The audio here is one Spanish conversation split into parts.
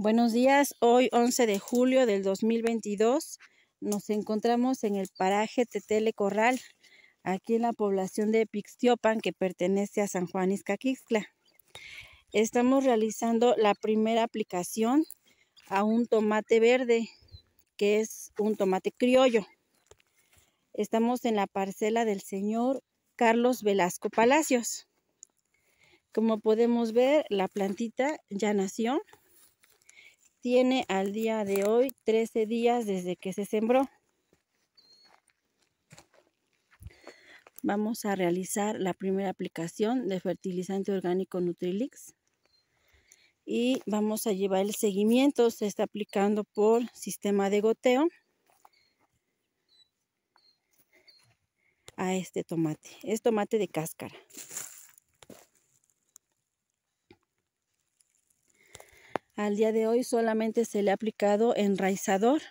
Buenos días, hoy 11 de julio del 2022 nos encontramos en el paraje Tetele Corral, aquí en la población de Pixtiopan que pertenece a San Juan Izcaquixtla. Estamos realizando la primera aplicación a un tomate verde, que es un tomate criollo. Estamos en la parcela del señor Carlos Velasco Palacios. Como podemos ver, la plantita ya nació tiene al día de hoy 13 días desde que se sembró. Vamos a realizar la primera aplicación de fertilizante orgánico Nutrilix y vamos a llevar el seguimiento. Se está aplicando por sistema de goteo a este tomate. Es tomate de cáscara. Al día de hoy solamente se le ha aplicado enraizador,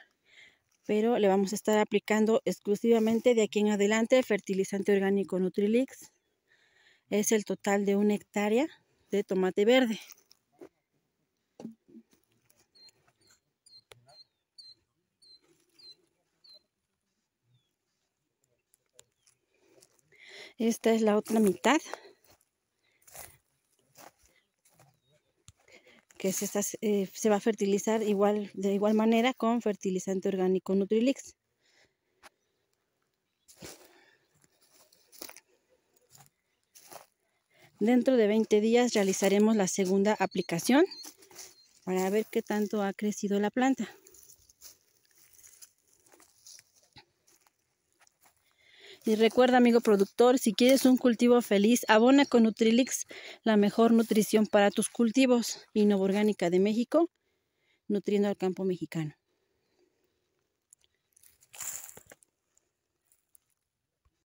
pero le vamos a estar aplicando exclusivamente de aquí en adelante fertilizante orgánico Nutrilix. Es el total de una hectárea de tomate verde. Esta es la otra mitad. que eh, se, va a fertilizar igual, de igual manera con fertilizante orgánico Nutrilix. Dentro de 20 días realizaremos la segunda aplicación para ver qué tanto ha crecido la planta. Y recuerda, amigo productor, si quieres un cultivo feliz, abona con Nutrilix la mejor nutrición para tus cultivos. Innova Orgánica de México, nutriendo al campo mexicano.